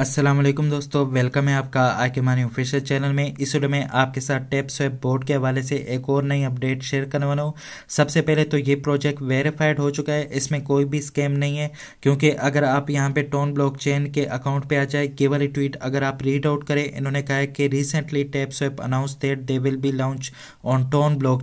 असलम दोस्तों वेलकम है आपका आई के मानी ऑफिशियल चैनल में इस वीडियो में आपके साथ टेप स्वेप बोर्ड के हवाले से एक और नई अपडेट शेयर करने वाला हूँ सबसे पहले तो ये प्रोजेक्ट वेरीफाइड हो चुका है इसमें कोई भी स्कैम नहीं है क्योंकि अगर आप यहाँ पे टोन ब्लॉकचेन के अकाउंट पे आ जाए केवल वाली ट्वीट अगर आप रीड आउट करें इन्होंने कहा है कि recently TapSwap announce that they will be launch on TON block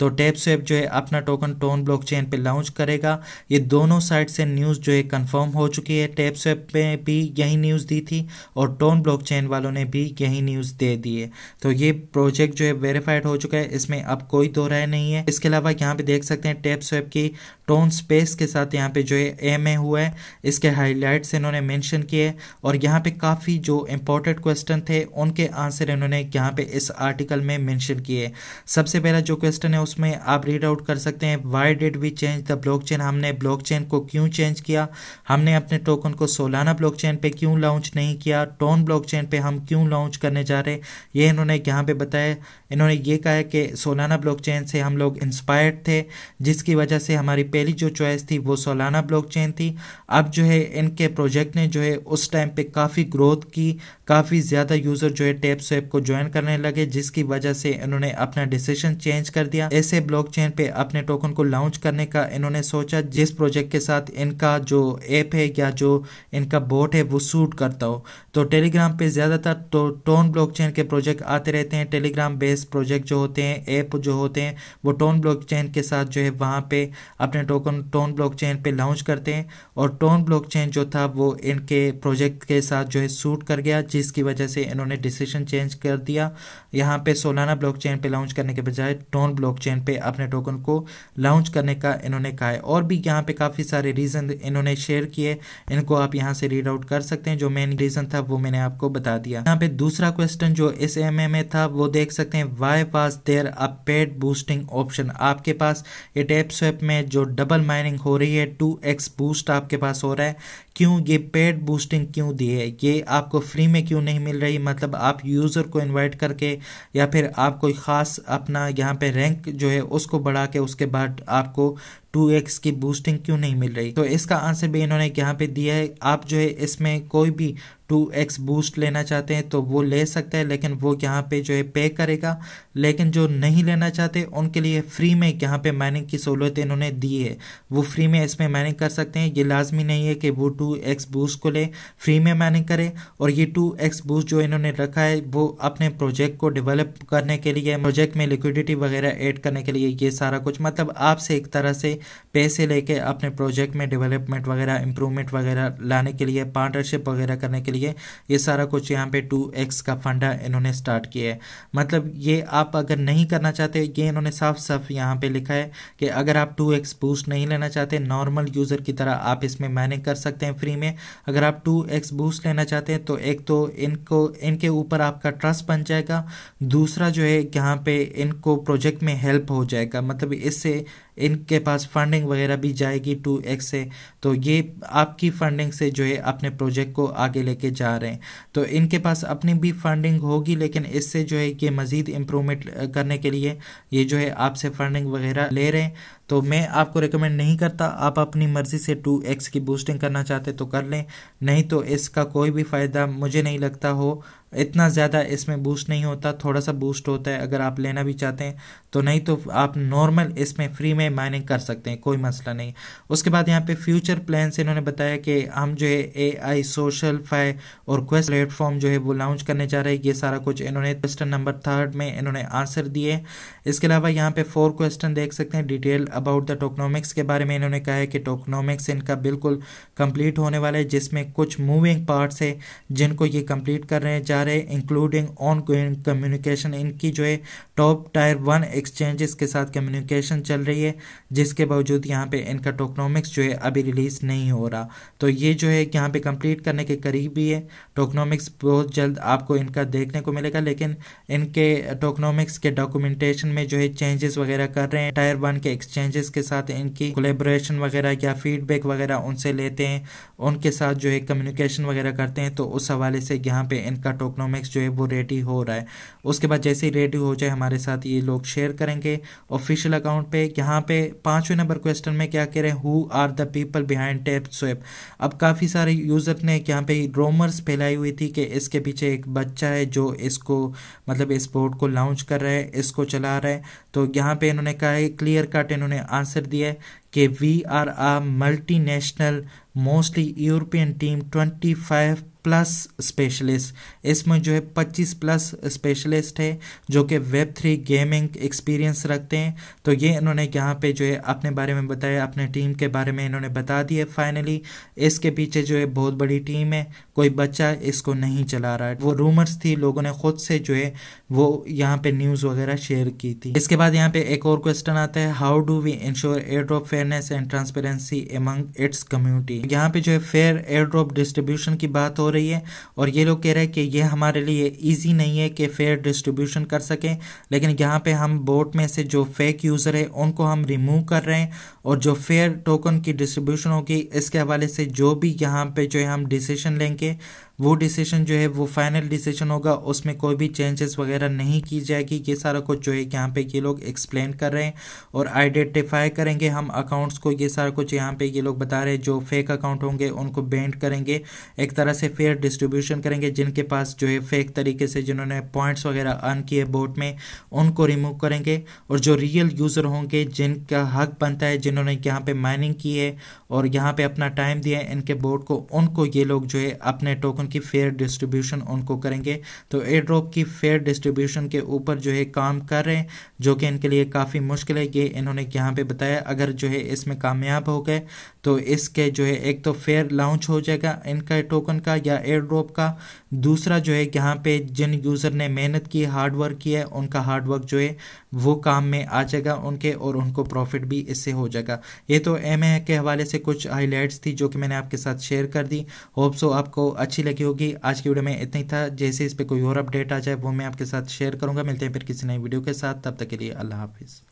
तो टेप स्वेप जो है अपना टोकन टोन ब्लॉक चेन पे लॉन्च करेगा ये दोनों साइड से न्यूज़ जो है कन्फर्म हो चुकी है टेप स्वेप में भी यही न्यूज़ दी थी और टोन ब्लॉक चेन वालों ने भी यही न्यूज़ दे दी है तो ये प्रोजेक्ट जो है वेरीफाइड हो चुका है इसमें अब कोई दो राय नहीं है इसके अलावा यहाँ पे देख सकते हैं टेप स्वेप की टोन स्पेस के साथ यहाँ पे जो है एम ए हुआ है इसके हाईलाइट्स इन्होंने मैंशन किए और यहाँ पे काफ़ी जो इम्पोर्टेंट क्वेश्चन थे उनके आंसर इन्होंने यहाँ पे इस आर्टिकल में मैंशन किए सबसे पहला जो क्वेश्चन है उसमें आप रीड आउट कर सकते हैं why did we change the chain हमने चेन को क्यों चेंज किया हमने अपने टोकन को सोलाना ब्लॉकचेन पे क्यों लॉन्च नहीं किया टोन चेन पे हम क्यों लॉन्च करने जा रहे हैं ये इन्होंने यहाँ पे बताया इन्होंने ये कहा कि सोलाना चेन से हम लोग इंस्पायर्ड थे जिसकी वजह से हमारी पहली जो चॉइस थी वो सोलाना चेन थी अब जो है इनके प्रोजेक्ट ने जो है उस टाइम पे काफ़ी ग्रोथ की काफ़ी ज़्यादा यूज़र जो है टेप स्वेप को ज्वाइन करने लगे जिसकी वजह से इन्होंने अपना डिसीजन चेंज कर दिया ऐसे ब्लॉकचेन पे अपने टोकन को लॉन्च करने का इन्होंने सोचा जिस प्रोजेक्ट के साथ इनका जो ऐप है या जो इनका बोट है वो सूट करता हो तो टेलीग्राम पे ज़्यादातर तो टोन ब्लॉकचेन के प्रोजेक्ट आते रहते हैं टेलीग्राम बेस्ड प्रोजेक्ट जो होते हैं ऐप जो होते हैं वो टोन ब्लॉकचेन के साथ जो है वहाँ पे अपने टोकन टोन ब्लॉकचेन पे लॉन्च करते हैं और टोन ब्लॉकचेन जो था वो इनके प्रोजेक्ट के साथ जो है सूट कर गया जिसकी वजह से इन्होंने डिसीजन चेंज कर दिया यहाँ पे सोलाना चेन पे लॉन्च करने के बजाय टोन ब्लॉक चेन पे अपने टोकन को लॉन्च करने का इन्होंने कहा है और भी यहाँ पे काफ़ी सारे रीज़न इन्होंने शेयर किए इनको आप यहाँ से रीड आउट कर सकते हैं जो मेन रीज़न था वो मैंने आपको बता दिया यहाँ पे दूसरा क्वेश्चन जो इस एम में था वो देख सकते हैं why pass there a paid boosting option आपके पास ये टेप स्वेप में जो डबल माइनिंग हो रही है टू एक्स बूस्ट आपके पास हो रहा है क्यों ये पेड बूस्टिंग क्यों दी है ये आपको फ्री में क्यों नहीं मिल रही मतलब आप यूज़र को इन्वाइट करके या फिर आप कोई ख़ास अपना यहाँ पे रैंक जो है उसको बढ़ा के उसके बाद आपको टू एक्स की बूस्टिंग क्यों नहीं मिल रही तो इसका आंसर भी इन्होंने यहाँ पे दिया है आप जो है इसमें कोई भी टू एक्स बूस्ट लेना चाहते हैं तो वो ले सकते हैं लेकिन वो यहाँ पे जो है पे करेगा लेकिन जो नहीं लेना चाहते उनके लिए फ्री में यहाँ पे माइनिंग की सहूलत इन्होंने दी है वो फ्री में इसमें माइनिंग कर सकते हैं ये लाजमी नहीं है कि वो टू एक्स बूस्ट को ले फ्री में माइनिंग करें और ये टू एक्स बूस्ट जो इन्होंने रखा है वो अपने प्रोजेक्ट को डेवलप करने के लिए प्रोजेक्ट में लिक्विडिटी वगैरह एड करने के लिए ये सारा कुछ मतलब आपसे एक तरह से पैसे लेके अपने प्रोजेक्ट में डेवलपमेंट वगैरह इम्प्रूवमेंट वगैरह लाने के लिए पार्टनरशिप वगैरह करने के लिए ये सारा कुछ यहाँ पे टू एक्स का फंडा इन्होंने स्टार्ट किया है मतलब ये आप अगर नहीं करना चाहते ये इन्होंने साफ साफ यहाँ पे लिखा है कि अगर आप टू एक्स बूस्ट नहीं लेना चाहते नॉर्मल यूज़र की तरह आप इसमें मैनेज कर सकते हैं फ्री में अगर आप टू एक्स बूस्ट लेना चाहते हैं तो एक तो इनको इनके ऊपर आपका ट्रस्ट बन जाएगा दूसरा जो है यहाँ पे इनको प्रोजेक्ट में हेल्प हो जाएगा मतलब इससे इनके पास फंडिंग वगैरह भी जाएगी टू एक्स से तो ये आपकी फंडिंग से जो है अपने प्रोजेक्ट को आगे लेके जा रहे हैं तो इनके पास अपनी भी फंडिंग होगी लेकिन इससे जो है ये मज़ीद इम्प्रूवमेंट करने के लिए ये जो है आपसे फंडिंग वगैरह ले रहे हैं तो मैं आपको रिकमेंड नहीं करता आप अपनी मर्ज़ी से टू एक्स की बूस्टिंग करना चाहते तो कर लें नहीं तो इसका कोई भी फ़ायदा मुझे नहीं लगता हो इतना ज़्यादा इसमें बूस्ट नहीं होता थोड़ा सा बूस्ट होता है अगर आप लेना भी चाहते हैं तो नहीं तो आप नॉर्मल इसमें फ्री में माइनिंग कर सकते हैं कोई मसला नहीं उसके बाद यहाँ पे फ्यूचर प्लान से इन्होंने बताया कि हम जो है ए आई सोशल फाई और क्वेस्ट प्लेटफॉर्म जो है वो लॉन्च करने जा रहे हैं ये सारा कुछ इन्होंने क्वेश्चन नंबर थर्ड में इन्होंने आंसर दिए इसके अलावा यहाँ पर फोर क्वेश्चन देख सकते हैं डिटेल अबाउट द टोकनॉमिक्स के बारे में इन्होंने कहा है कि टोकनॉमिक्स इनका बिल्कुल कंप्लीट होने वाला है जिसमें कुछ मूविंग पार्ट्स है जिनको ये कंप्लीट कर रहे जा रहे हैं इंक्लूडिंग ऑन गोइंग कम्युनिकेशन इनकी जो है टॉप टायर वन एक्सचेंजेस के साथ कम्युनिकेशन चल रही है जिसके बावजूद यहाँ पे इनका टोकनॉमिक्स जो है अभी रिलीज़ नहीं हो रहा तो ये जो है यहाँ पे कंप्लीट करने के करीब भी है टोकनॉमिक्स बहुत जल्द आपको इनका देखने को मिलेगा लेकिन इनके टोकनॉमिक्स के डॉक्यूमेंटेशन में जो है चेंजेस वगैरह कर रहे हैं टायर वन के एक्सचेंज चैलेंजेस के साथ इनकी कोलेब्रेशन वगैरह या फीडबैक वगैरह उनसे लेते हैं उनके साथ जो है कम्युनिकेशन वगैरह करते हैं तो उस हवाले से यहाँ पे इनका टोकनोमिक्स जो है वो रेडी हो रहा है उसके बाद जैसे ही रेडी हो जाए हमारे साथ ये लोग शेयर करेंगे ऑफिशियल अकाउंट पे यहाँ पे पांचवें नंबर क्वेश्चन में क्या कह रहे हैं who are the people behind TapSwap अब काफ़ी सारे यूज़र ने यहाँ पे रोमर्स फैलाई हुई थी कि इसके पीछे एक बच्चा है जो इसको मतलब इस बोर्ड को लॉन्च कर रहा है इसको चला रहा है तो यहाँ पे इन्होंने कहा है क्लियर कट इन्होंने आंसर दिया है कि we are a multinational mostly European team 25 plus specialist इसमें जो है पच्चीस प्लस स्पेशलिस्ट है जो कि वेब थ्री गेमिंग एक्सपीरियंस रखते हैं तो ये इन्होंने यहाँ पे जो है अपने बारे में बताया अपने टीम के बारे में इन्होंने बता दिया फाइनली इसके पीछे जो है बहुत बड़ी टीम है कोई बच्चा इसको नहीं चला रहा है वो रूमर्स थी लोगों ने खुद से जो है वो यहाँ पे न्यूज़ वगैरह शेयर की थी इसके बाद यहाँ पे एक और क्वेश्चन आता है how do we ensure airdrop fairness and transparency among its community यहाँ पे जो है फेयर एयर ड्रॉप डिस्ट्रीब्यूशन की बात हो रही है और ये लोग कह रहे हैं कि ये हमारे लिए इजी नहीं है कि फेयर डिस्ट्रीब्यूशन कर सकें लेकिन यहाँ पे हम बोट में से जो फेक यूज़र है उनको हम रिमूव कर रहे हैं और जो फेयर टोकन की डिस्ट्रीब्यूशन होगी इसके हवाले से जो भी यहाँ पर जो है हम डिसीशन लेंगे वो डिसीशन जो है वो फाइनल डिसीशन होगा उसमें कोई भी चेंजेस वगैरह नहीं की जाएगी ये सारा कुछ जो है यहाँ पे ये लोग एक्सप्लेन कर रहे हैं और आइडेंटिफाई करेंगे हम अकाउंट्स को ये सारा कुछ यहाँ पे ये लोग बता रहे हैं जो फेक अकाउंट होंगे उनको बैंड करेंगे एक तरह से फेयर डिस्ट्रीब्यूशन करेंगे जिनके पास जो है फेक तरीके से जिन्होंने पॉइंट्स वगैरह अर्न किए बोट में उनको रिमूव करेंगे और जो रियल यूज़र होंगे जिनका हक बनता है जिन्होंने यहाँ पे माइनिंग की है और यहाँ पे अपना टाइम दिया है इनके बोट को उनको ये लोग जो है अपने टोकन की फेयर डिस्ट्रीब्यूशन उनको करेंगे तो एयर की फेयर डिस्ट्रीब्यूशन के ऊपर जो है काम कर रहे हैं जो कि इनके लिए काफ़ी मुश्किल है ये इन्होंने यहाँ पे बताया अगर जो है इसमें कामयाब हो गए तो इसके जो है एक तो फेयर लॉन्च हो जाएगा इनका टोकन का गया एयर ड्रॉप का दूसरा जो है यहाँ पे जिन यूज़र ने मेहनत की हार्ड वर्क की है उनका हार्ड वर्क जो है वो काम में आ जाएगा उनके और उनको प्रॉफिट भी इससे हो जाएगा ये तो एम के हवाले से कुछ हाईलाइट्स थी जो कि मैंने आपके साथ शेयर कर दी होप सो आपको अच्छी लगी होगी आज की वीडियो में इतना ही था जैसे इस पर कोई और अपडेट आ जाए वो मैं आपके साथ शेयर करूँगा मिलते हैं फिर किसी नई वीडियो के साथ तब तक के लिए अल्लाह हाफिज़